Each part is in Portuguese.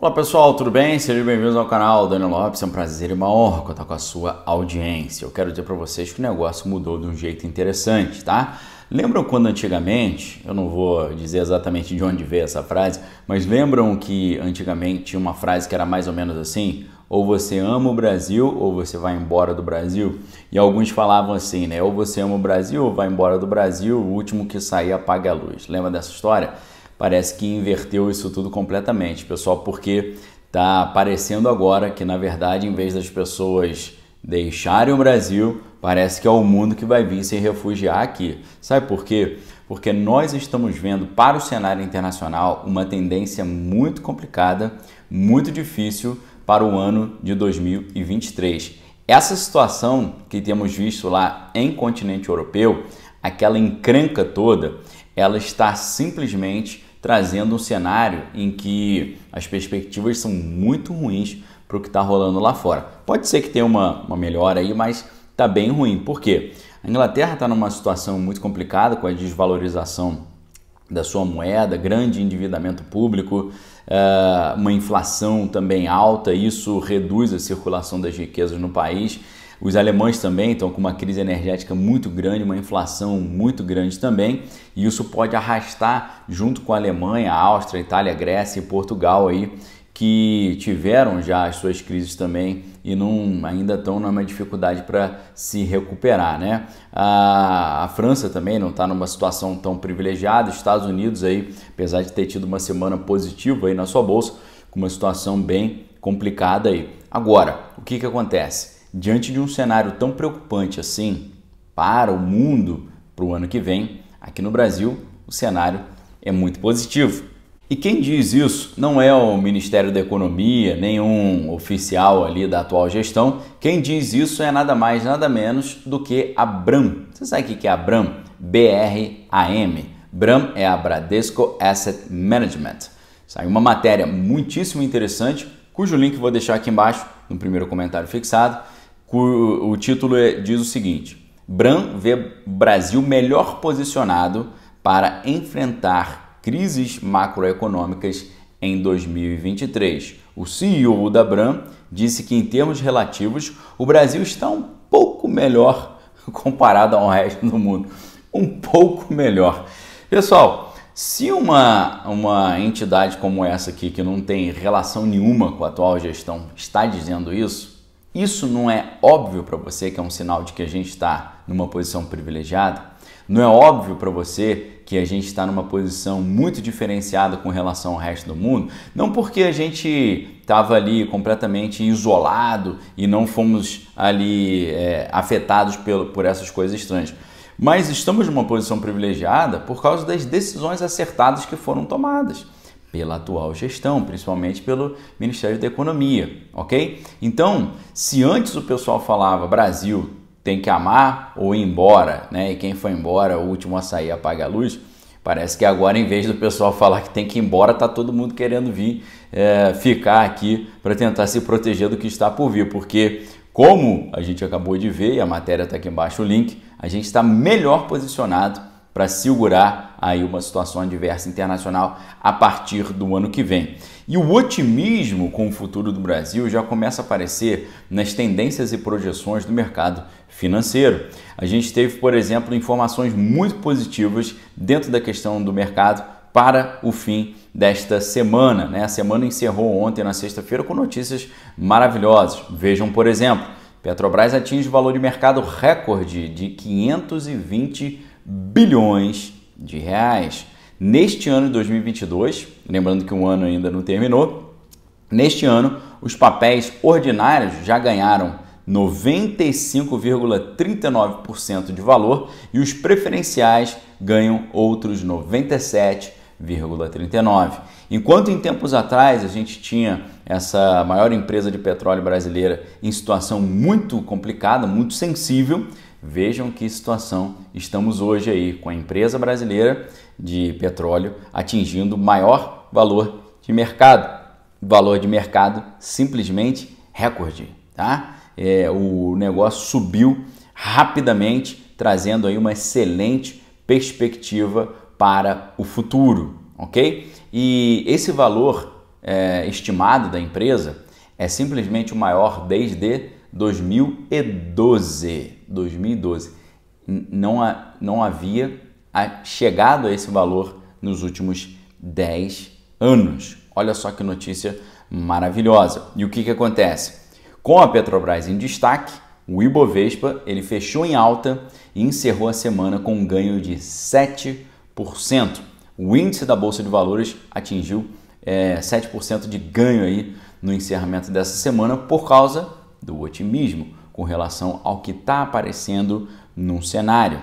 Olá pessoal, tudo bem? Sejam bem-vindos ao canal Daniel Lopes. É um prazer e uma honra contar com a sua audiência. Eu quero dizer para vocês que o negócio mudou de um jeito interessante, tá? Lembram quando antigamente, eu não vou dizer exatamente de onde veio essa frase, mas lembram que antigamente tinha uma frase que era mais ou menos assim: ou você ama o Brasil ou você vai embora do Brasil. E alguns falavam assim, né? Ou você ama o Brasil ou vai embora do Brasil, o último que sair apaga a luz. Lembra dessa história? parece que inverteu isso tudo completamente, pessoal, porque está aparecendo agora que na verdade, em vez das pessoas deixarem o Brasil, parece que é o mundo que vai vir se refugiar aqui. Sabe por quê? Porque nós estamos vendo para o cenário internacional uma tendência muito complicada, muito difícil para o ano de 2023. Essa situação que temos visto lá em continente europeu, aquela encrenca toda, ela está simplesmente trazendo um cenário em que as perspectivas são muito ruins para o que está rolando lá fora. Pode ser que tenha uma, uma melhora aí, mas está bem ruim. Por quê? A Inglaterra está numa situação muito complicada com a desvalorização da sua moeda, grande endividamento público, eh, uma inflação também alta, isso reduz a circulação das riquezas no país os alemães também estão com uma crise energética muito grande, uma inflação muito grande também, e isso pode arrastar junto com a Alemanha, a Áustria, a Itália, a Grécia e Portugal aí que tiveram já as suas crises também e não ainda estão numa dificuldade para se recuperar, né? A, a França também não está numa situação tão privilegiada, Estados Unidos aí, apesar de ter tido uma semana positiva aí na sua bolsa, com uma situação bem complicada aí. Agora, o que que acontece? Diante de um cenário tão preocupante assim para o mundo para o ano que vem, aqui no Brasil o cenário é muito positivo. E quem diz isso não é o Ministério da Economia, nenhum oficial ali da atual gestão. Quem diz isso é nada mais, nada menos do que a Bram. Você sabe o que é a Bram? B R A M Bram é a Bradesco Asset Management. Saiu uma matéria muitíssimo interessante, cujo link vou deixar aqui embaixo no primeiro comentário fixado. O título é, diz o seguinte: Bran vê Brasil melhor posicionado para enfrentar crises macroeconômicas em 2023. O CEO da Bram disse que, em termos relativos, o Brasil está um pouco melhor comparado ao resto do mundo. Um pouco melhor. Pessoal, se uma, uma entidade como essa aqui, que não tem relação nenhuma com a atual gestão, está dizendo isso, isso não é óbvio para você que é um sinal de que a gente está numa posição privilegiada? Não é óbvio para você que a gente está numa posição muito diferenciada com relação ao resto do mundo? Não porque a gente estava ali completamente isolado e não fomos ali é, afetados pelo, por essas coisas estranhas. Mas estamos numa posição privilegiada por causa das decisões acertadas que foram tomadas pela atual gestão, principalmente pelo Ministério da Economia, ok? Então, se antes o pessoal falava Brasil tem que amar ou ir embora, né? E quem foi embora, o último a sair apaga a luz. Parece que agora, em vez do pessoal falar que tem que ir embora, tá todo mundo querendo vir é, ficar aqui para tentar se proteger do que está por vir, porque como a gente acabou de ver, e a matéria está aqui embaixo o link, a gente está melhor posicionado para segurar aí uma situação adversa internacional a partir do ano que vem. E o otimismo com o futuro do Brasil já começa a aparecer nas tendências e projeções do mercado financeiro. A gente teve, por exemplo, informações muito positivas dentro da questão do mercado para o fim desta semana. Né? A semana encerrou ontem, na sexta-feira, com notícias maravilhosas. Vejam, por exemplo, Petrobras atinge valor de mercado recorde de 520 bilhões de reais. Neste ano de 2022, lembrando que o ano ainda não terminou, neste ano os papéis ordinários já ganharam 95,39% de valor e os preferenciais ganham outros 97,39%. Enquanto em tempos atrás a gente tinha essa maior empresa de petróleo brasileira em situação muito complicada, muito sensível, Vejam que situação estamos hoje aí com a empresa brasileira de petróleo atingindo maior valor de mercado, valor de mercado simplesmente recorde, tá? É, o negócio subiu rapidamente, trazendo aí uma excelente perspectiva para o futuro, ok? E esse valor é, estimado da empresa é simplesmente o maior desde 2012. 2012. Não, a, não havia a, chegado a esse valor nos últimos 10 anos. Olha só que notícia maravilhosa. E o que, que acontece? Com a Petrobras em destaque, o Ibovespa ele fechou em alta e encerrou a semana com um ganho de 7%. O índice da Bolsa de Valores atingiu é, 7% de ganho aí no encerramento dessa semana por causa do otimismo com relação ao que está aparecendo num cenário.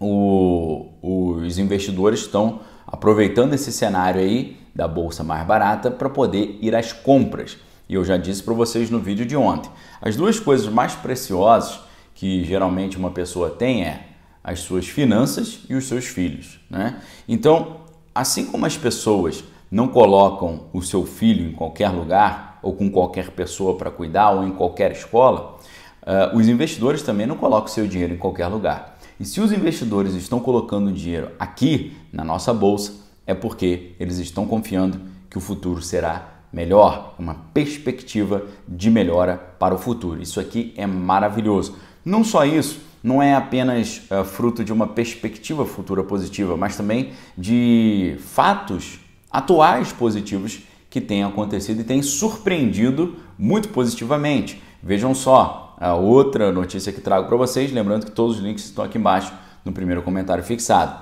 O, os investidores estão aproveitando esse cenário aí da bolsa mais barata para poder ir às compras. E eu já disse para vocês no vídeo de ontem. As duas coisas mais preciosas que geralmente uma pessoa tem é as suas finanças e os seus filhos, né? Então, assim como as pessoas não colocam o seu filho em qualquer lugar ou com qualquer pessoa para cuidar ou em qualquer escola, uh, os investidores também não colocam seu dinheiro em qualquer lugar. E se os investidores estão colocando dinheiro aqui na nossa bolsa, é porque eles estão confiando que o futuro será melhor, uma perspectiva de melhora para o futuro. Isso aqui é maravilhoso. Não só isso, não é apenas uh, fruto de uma perspectiva futura positiva, mas também de fatos atuais positivos que têm acontecido e têm surpreendido muito positivamente. Vejam só, a outra notícia que trago para vocês, lembrando que todos os links estão aqui embaixo no primeiro comentário fixado.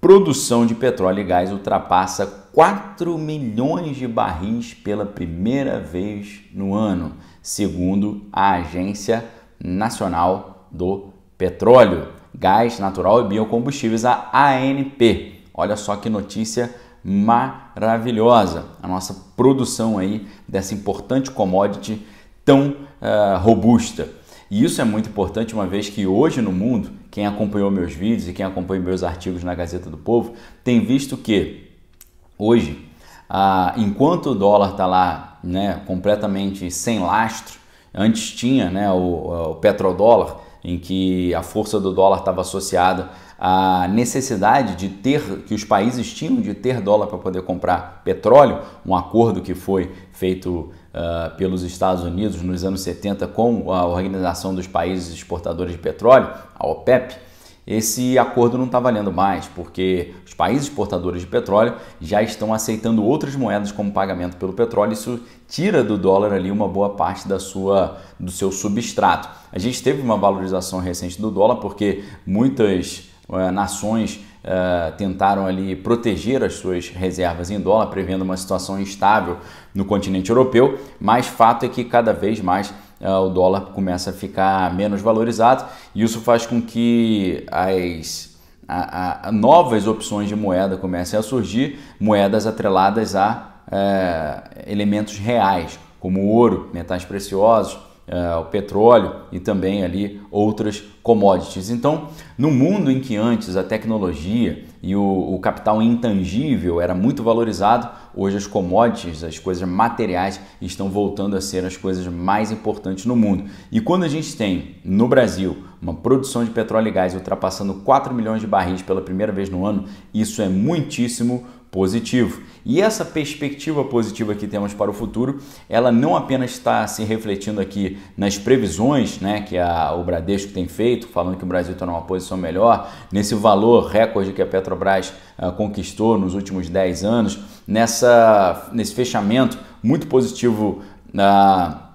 Produção de petróleo e gás ultrapassa 4 milhões de barris pela primeira vez no ano, segundo a Agência Nacional do Petróleo, Gás Natural e Biocombustíveis, a ANP. Olha só que notícia maravilhosa! A nossa produção aí dessa importante commodity tão uh, robusta. E isso é muito importante, uma vez que hoje no mundo, quem acompanhou meus vídeos e quem acompanha meus artigos na Gazeta do Povo, tem visto que hoje, ah, enquanto o dólar está lá né, completamente sem lastro, antes tinha né, o, o petrodólar, em que a força do dólar estava associada à necessidade de ter, que os países tinham de ter dólar para poder comprar petróleo, um acordo que foi feito uh, pelos Estados Unidos nos anos 70 com a Organização dos Países Exportadores de Petróleo, a OPEP, esse acordo não está valendo mais, porque os países exportadores de petróleo já estão aceitando outras moedas como pagamento pelo petróleo. Isso tira do dólar ali uma boa parte da sua, do seu substrato. A gente teve uma valorização recente do dólar porque muitas uh, nações uh, tentaram ali proteger as suas reservas em dólar, prevendo uma situação instável no continente europeu, mas fato é que cada vez mais uh, o dólar começa a ficar menos valorizado e isso faz com que as a, a, novas opções de moeda comecem a surgir, moedas atreladas a eh, elementos reais, como ouro, metais preciosos, eh, o petróleo e também ali outras commodities. Então, no mundo em que antes a tecnologia e o, o capital intangível era muito valorizado, hoje as commodities, as coisas materiais, estão voltando a ser as coisas mais importantes no mundo. E quando a gente tem no Brasil uma produção de petróleo e gás ultrapassando 4 milhões de barris pela primeira vez no ano, isso é muitíssimo positivo. E essa perspectiva positiva que temos para o futuro, ela não apenas está se refletindo aqui nas previsões né, que a, o Bradesco tem feito, falando que o Brasil está numa posição melhor, nesse valor recorde que a Petrobras uh, conquistou nos últimos 10 anos, nessa, nesse fechamento muito positivo. Uh,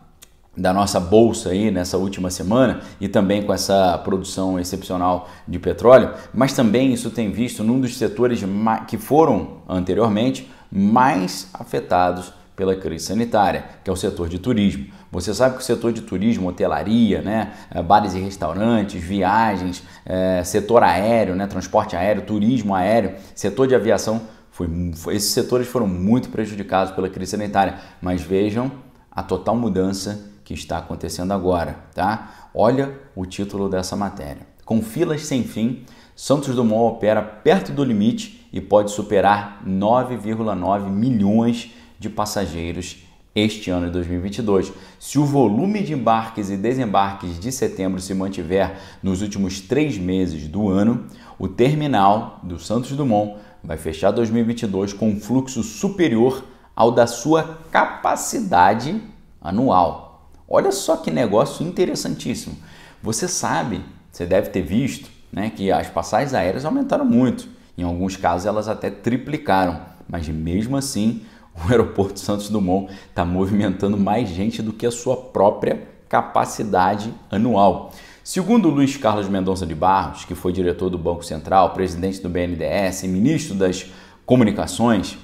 da nossa bolsa aí nessa última semana e também com essa produção excepcional de petróleo, mas também isso tem visto num dos setores que foram anteriormente mais afetados pela crise sanitária, que é o setor de turismo. Você sabe que o setor de turismo, hotelaria, né, eh, bares e restaurantes, viagens, é, setor aéreo, né, transporte aéreo, turismo aéreo, setor de aviação, foi, foi, esses setores foram muito prejudicados pela crise sanitária. Mas vejam a total mudança que está acontecendo agora, tá? Olha o título dessa matéria. Com filas sem fim, Santos Dumont opera perto do limite e pode superar 9,9 milhões de passageiros este ano de 2022. Se o volume de embarques e desembarques de setembro se mantiver nos últimos três meses do ano, o terminal do Santos Dumont vai fechar 2022 com um fluxo superior ao da sua capacidade anual. Olha só que negócio interessantíssimo. Você sabe, você deve ter visto, né, que as passagens aéreas aumentaram muito. Em alguns casos elas até triplicaram, mas mesmo assim o aeroporto Santos Dumont está movimentando mais gente do que a sua própria capacidade anual. Segundo Luiz Carlos Mendonça de Barros, que foi diretor do Banco Central, presidente do BNDES e ministro das Comunicações,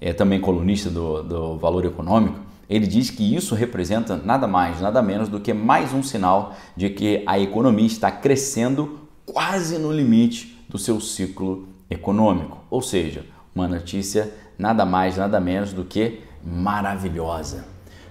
é também colunista do, do Valor Econômico, ele diz que isso representa nada mais, nada menos do que mais um sinal de que a economia está crescendo quase no limite do seu ciclo econômico. Ou seja, uma notícia nada mais, nada menos do que maravilhosa.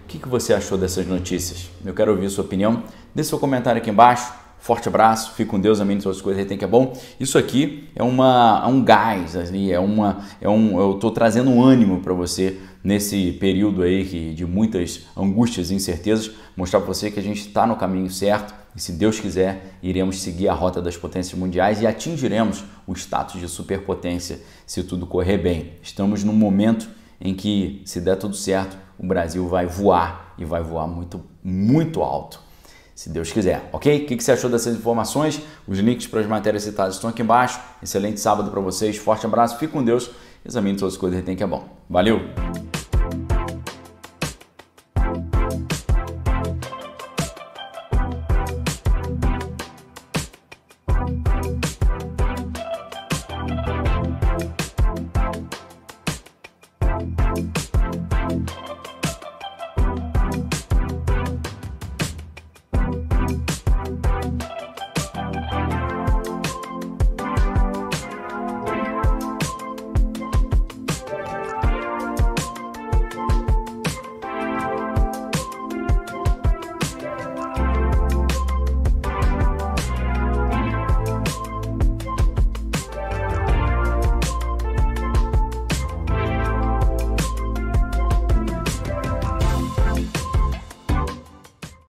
O que você achou dessas notícias? Eu quero ouvir sua opinião. Deixe seu comentário aqui embaixo. Forte abraço, fique com Deus, amém, suas coisas tem que é bom. Isso aqui é, uma, é um gás, é uma, é um, eu estou trazendo um ânimo para você nesse período aí que, de muitas angústias e incertezas, mostrar para você que a gente está no caminho certo e, se Deus quiser, iremos seguir a rota das potências mundiais e atingiremos o status de superpotência se tudo correr bem. Estamos num momento em que, se der tudo certo, o Brasil vai voar e vai voar muito, muito alto. Se Deus quiser, ok? O que você achou dessas informações? Os links para as matérias citadas estão aqui embaixo. Excelente sábado para vocês, forte abraço, fique com Deus, examine todas as coisas que tem que é bom. Valeu!